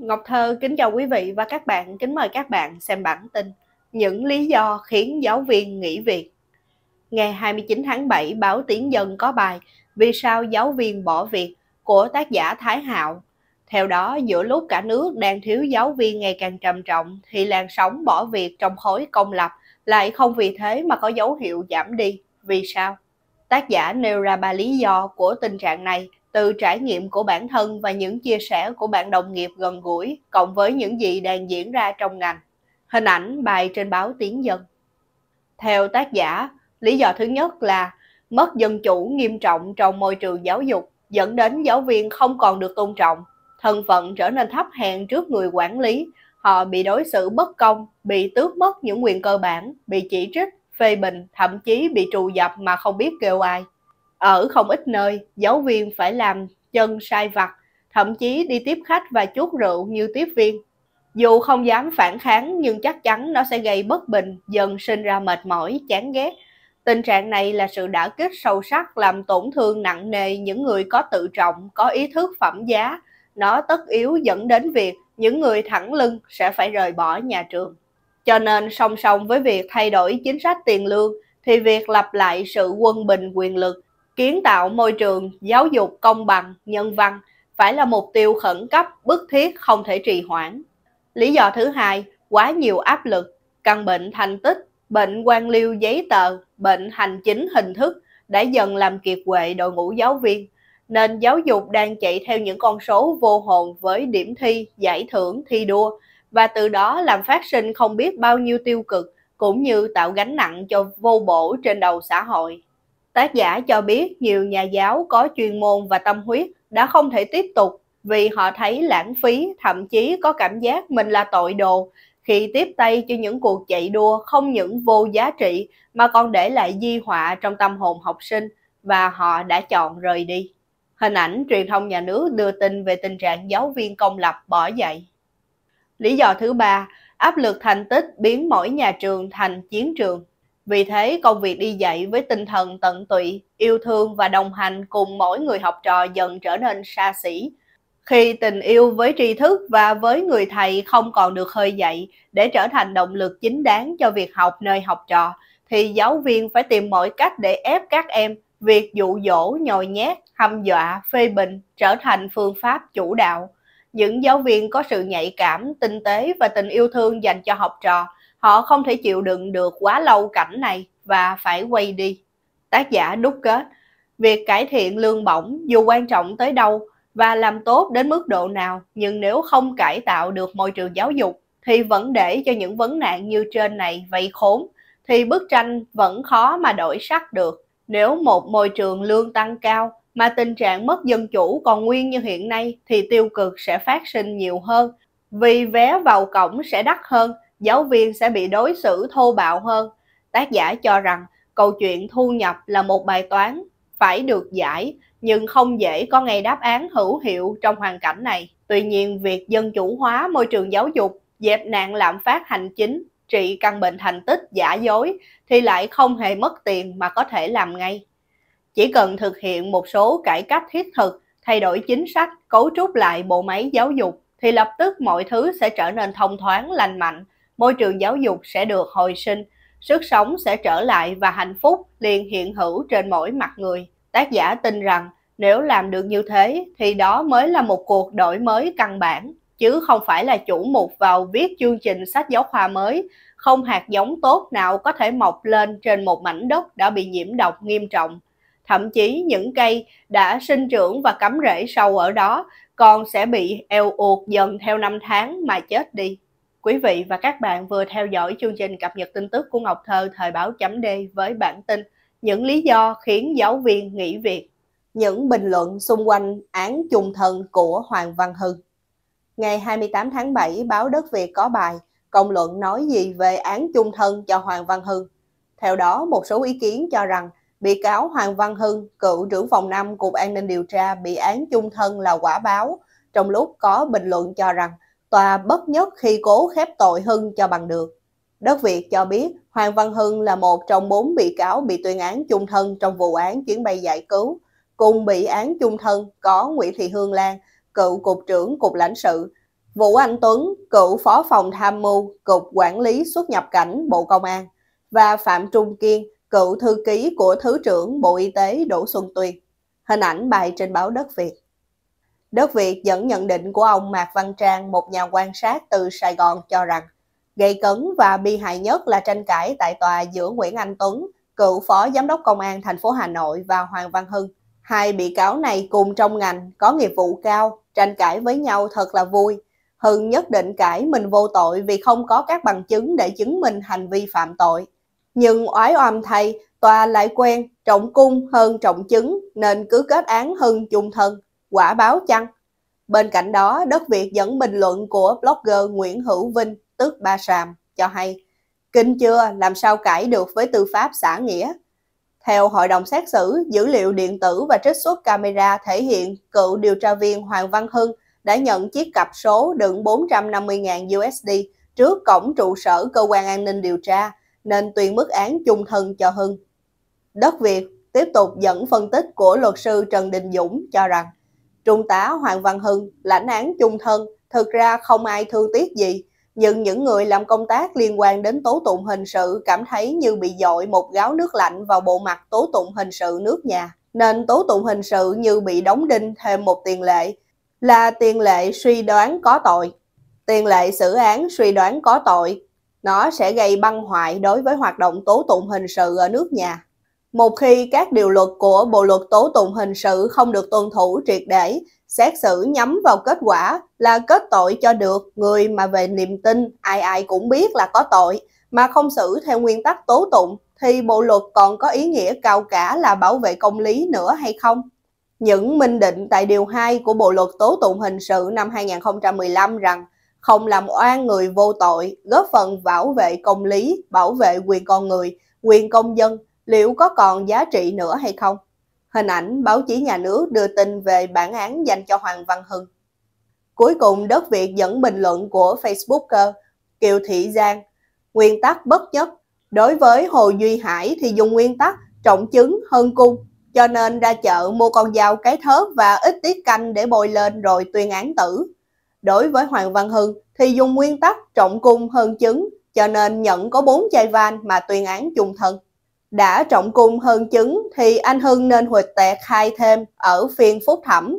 Ngọc Thơ kính chào quý vị và các bạn, kính mời các bạn xem bản tin Những lý do khiến giáo viên nghỉ việc Ngày 29 tháng 7, báo Tiếng Dân có bài Vì sao giáo viên bỏ việc của tác giả Thái Hạo Theo đó, giữa lúc cả nước đang thiếu giáo viên ngày càng trầm trọng thì làn sóng bỏ việc trong khối công lập lại không vì thế mà có dấu hiệu giảm đi. Vì sao? Tác giả nêu ra ba lý do của tình trạng này từ trải nghiệm của bản thân và những chia sẻ của bạn đồng nghiệp gần gũi cộng với những gì đang diễn ra trong ngành. Hình ảnh bài trên báo Tiếng Dân. Theo tác giả, lý do thứ nhất là mất dân chủ nghiêm trọng trong môi trường giáo dục dẫn đến giáo viên không còn được tôn trọng, thân phận trở nên thấp hèn trước người quản lý, họ bị đối xử bất công, bị tước mất những quyền cơ bản, bị chỉ trích, phê bình, thậm chí bị trù dập mà không biết kêu ai. Ở không ít nơi, giáo viên phải làm chân sai vặt, thậm chí đi tiếp khách và chuốt rượu như tiếp viên. Dù không dám phản kháng nhưng chắc chắn nó sẽ gây bất bình, dần sinh ra mệt mỏi, chán ghét. Tình trạng này là sự đả kích sâu sắc làm tổn thương nặng nề những người có tự trọng, có ý thức phẩm giá. Nó tất yếu dẫn đến việc những người thẳng lưng sẽ phải rời bỏ nhà trường. Cho nên song song với việc thay đổi chính sách tiền lương thì việc lặp lại sự quân bình quyền lực kiến tạo môi trường giáo dục công bằng, nhân văn phải là mục tiêu khẩn cấp, bức thiết không thể trì hoãn. Lý do thứ hai, quá nhiều áp lực, căn bệnh thành tích, bệnh quan liêu giấy tờ, bệnh hành chính hình thức đã dần làm kiệt quệ đội ngũ giáo viên, nên giáo dục đang chạy theo những con số vô hồn với điểm thi, giải thưởng, thi đua và từ đó làm phát sinh không biết bao nhiêu tiêu cực cũng như tạo gánh nặng cho vô bổ trên đầu xã hội. Tác giả cho biết nhiều nhà giáo có chuyên môn và tâm huyết đã không thể tiếp tục vì họ thấy lãng phí, thậm chí có cảm giác mình là tội đồ khi tiếp tay cho những cuộc chạy đua không những vô giá trị mà còn để lại di họa trong tâm hồn học sinh và họ đã chọn rời đi. Hình ảnh truyền thông nhà nước đưa tin về tình trạng giáo viên công lập bỏ dạy. Lý do thứ ba, áp lực thành tích biến mỗi nhà trường thành chiến trường. Vì thế, công việc đi dạy với tinh thần tận tụy, yêu thương và đồng hành cùng mỗi người học trò dần trở nên xa xỉ. Khi tình yêu với tri thức và với người thầy không còn được khơi dậy để trở thành động lực chính đáng cho việc học nơi học trò, thì giáo viên phải tìm mọi cách để ép các em việc dụ dỗ, nhồi nhét, hăm dọa, phê bình trở thành phương pháp chủ đạo. Những giáo viên có sự nhạy cảm, tinh tế và tình yêu thương dành cho học trò – Họ không thể chịu đựng được quá lâu cảnh này và phải quay đi. Tác giả đúc kết, việc cải thiện lương bổng dù quan trọng tới đâu và làm tốt đến mức độ nào nhưng nếu không cải tạo được môi trường giáo dục thì vẫn để cho những vấn nạn như trên này vây khốn thì bức tranh vẫn khó mà đổi sắc được. Nếu một môi trường lương tăng cao mà tình trạng mất dân chủ còn nguyên như hiện nay thì tiêu cực sẽ phát sinh nhiều hơn vì vé vào cổng sẽ đắt hơn giáo viên sẽ bị đối xử thô bạo hơn. Tác giả cho rằng câu chuyện thu nhập là một bài toán phải được giải nhưng không dễ có ngay đáp án hữu hiệu trong hoàn cảnh này. Tuy nhiên, việc dân chủ hóa môi trường giáo dục, dẹp nạn lạm phát hành chính, trị căn bệnh thành tích giả dối thì lại không hề mất tiền mà có thể làm ngay. Chỉ cần thực hiện một số cải cách thiết thực, thay đổi chính sách, cấu trúc lại bộ máy giáo dục thì lập tức mọi thứ sẽ trở nên thông thoáng lành mạnh môi trường giáo dục sẽ được hồi sinh, sức sống sẽ trở lại và hạnh phúc liền hiện hữu trên mỗi mặt người. Tác giả tin rằng nếu làm được như thế thì đó mới là một cuộc đổi mới căn bản, chứ không phải là chủ mục vào viết chương trình sách giáo khoa mới, không hạt giống tốt nào có thể mọc lên trên một mảnh đất đã bị nhiễm độc nghiêm trọng. Thậm chí những cây đã sinh trưởng và cắm rễ sâu ở đó còn sẽ bị eo uột dần theo năm tháng mà chết đi. Quý vị và các bạn vừa theo dõi chương trình cập nhật tin tức của Ngọc Thơ thời báo chấm D với bản tin Những lý do khiến giáo viên nghỉ việc, những bình luận xung quanh án chung thân của Hoàng Văn Hưng. Ngày 28 tháng 7, báo Đất Việt có bài Công luận nói gì về án chung thân cho Hoàng Văn Hưng. Theo đó, một số ý kiến cho rằng bị cáo Hoàng Văn Hưng, cựu trưởng phòng 5 Cục An ninh điều tra bị án chung thân là quả báo, trong lúc có bình luận cho rằng tòa bất nhất khi cố khép tội Hưng cho bằng được. Đất Việt cho biết Hoàng Văn Hưng là một trong bốn bị cáo bị tuyên án chung thân trong vụ án chuyến bay giải cứu. Cùng bị án chung thân có Nguyễn Thị Hương Lan, cựu cục trưởng cục lãnh sự, Vũ Anh Tuấn, cựu phó phòng tham mưu, cục quản lý xuất nhập cảnh Bộ Công an và Phạm Trung Kiên, cựu thư ký của Thứ trưởng Bộ Y tế Đỗ Xuân Tuyên. Hình ảnh bài trên báo Đất Việt. Đất Việt dẫn nhận định của ông Mạc Văn Trang, một nhà quan sát từ Sài Gòn cho rằng, gây cấn và bi hại nhất là tranh cãi tại tòa giữa Nguyễn Anh Tuấn, cựu phó giám đốc công an thành phố Hà Nội và Hoàng Văn Hưng. Hai bị cáo này cùng trong ngành, có nghiệp vụ cao, tranh cãi với nhau thật là vui. Hưng nhất định cãi mình vô tội vì không có các bằng chứng để chứng minh hành vi phạm tội. Nhưng oái oăm thay, tòa lại quen trọng cung hơn trọng chứng nên cứ kết án Hưng chung thân quả báo chăng? Bên cạnh đó, Đất Việt dẫn bình luận của blogger Nguyễn Hữu Vinh, tức Ba Sàm, cho hay Kinh chưa, làm sao cãi được với tư pháp xã nghĩa? Theo Hội đồng xét xử, dữ liệu điện tử và trích xuất camera thể hiện cựu điều tra viên Hoàng Văn Hưng đã nhận chiếc cặp số đựng 450.000 USD trước cổng trụ sở cơ quan an ninh điều tra, nên tuyên mức án chung thân cho Hưng. Đất Việt tiếp tục dẫn phân tích của luật sư Trần Đình Dũng cho rằng Trung tá Hoàng Văn Hưng lãnh án chung thân, thực ra không ai thương tiếc gì, nhưng những người làm công tác liên quan đến tố tụng hình sự cảm thấy như bị dội một gáo nước lạnh vào bộ mặt tố tụng hình sự nước nhà. Nên tố tụng hình sự như bị đóng đinh thêm một tiền lệ, là tiền lệ suy đoán có tội. Tiền lệ xử án suy đoán có tội, nó sẽ gây băng hoại đối với hoạt động tố tụng hình sự ở nước nhà. Một khi các điều luật của Bộ luật tố tụng hình sự không được tuân thủ triệt để, xét xử nhắm vào kết quả là kết tội cho được người mà về niềm tin ai ai cũng biết là có tội, mà không xử theo nguyên tắc tố tụng thì bộ luật còn có ý nghĩa cao cả là bảo vệ công lý nữa hay không? Những minh định tại điều 2 của Bộ luật tố tụng hình sự năm 2015 rằng không làm oan người vô tội, góp phần bảo vệ công lý, bảo vệ quyền con người, quyền công dân liệu có còn giá trị nữa hay không? Hình ảnh báo chí nhà nước đưa tin về bản án dành cho Hoàng Văn Hưng. Cuối cùng đất Việt dẫn bình luận của Facebooker Kiều Thị Giang, nguyên tắc bất nhất. Đối với Hồ Duy Hải thì dùng nguyên tắc trọng chứng hơn cung, cho nên ra chợ mua con dao cái thớt và ít tiết canh để bôi lên rồi tuyên án tử. Đối với Hoàng Văn Hưng thì dùng nguyên tắc trọng cung hơn chứng, cho nên nhận có bốn chai van mà tuyên án chung thân đã trọng cung hơn chứng thì anh Hưng nên huệ tệ khai thêm ở phiên phúc thẩm.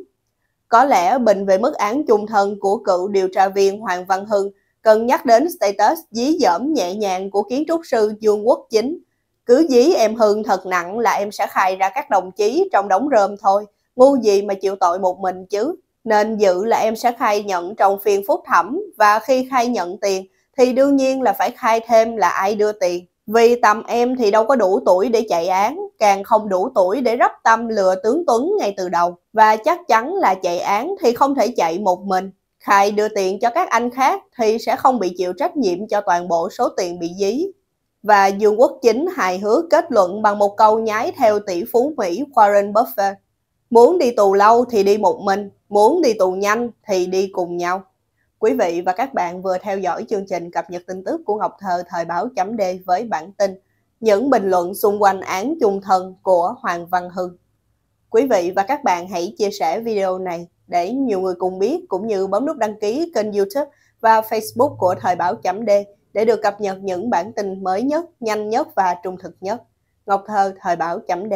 Có lẽ bình về mức án chung thân của cựu điều tra viên Hoàng Văn Hưng cần nhắc đến status dí dỏm nhẹ nhàng của kiến trúc sư Dương Quốc Chính. Cứ dí em Hưng thật nặng là em sẽ khai ra các đồng chí trong đống rơm thôi, ngu gì mà chịu tội một mình chứ. Nên dự là em sẽ khai nhận trong phiên phúc thẩm và khi khai nhận tiền thì đương nhiên là phải khai thêm là ai đưa tiền. Vì tầm em thì đâu có đủ tuổi để chạy án, càng không đủ tuổi để rắp tâm lừa tướng Tuấn ngay từ đầu. Và chắc chắn là chạy án thì không thể chạy một mình. Khai đưa tiền cho các anh khác thì sẽ không bị chịu trách nhiệm cho toàn bộ số tiền bị dí. Và Dương Quốc Chính hài hước kết luận bằng một câu nhái theo tỷ phú Mỹ Warren Buffett. Muốn đi tù lâu thì đi một mình, muốn đi tù nhanh thì đi cùng nhau. Quý vị và các bạn vừa theo dõi chương trình cập nhật tin tức của Ngọc Thơ thời báo chấm D với bản tin những bình luận xung quanh án chung thân của Hoàng Văn Hưng. Quý vị và các bạn hãy chia sẻ video này để nhiều người cùng biết cũng như bấm nút đăng ký kênh youtube và facebook của Thời báo chấm D để được cập nhật những bản tin mới nhất, nhanh nhất và trung thực nhất. Ngọc Thơ Thời báo chấm D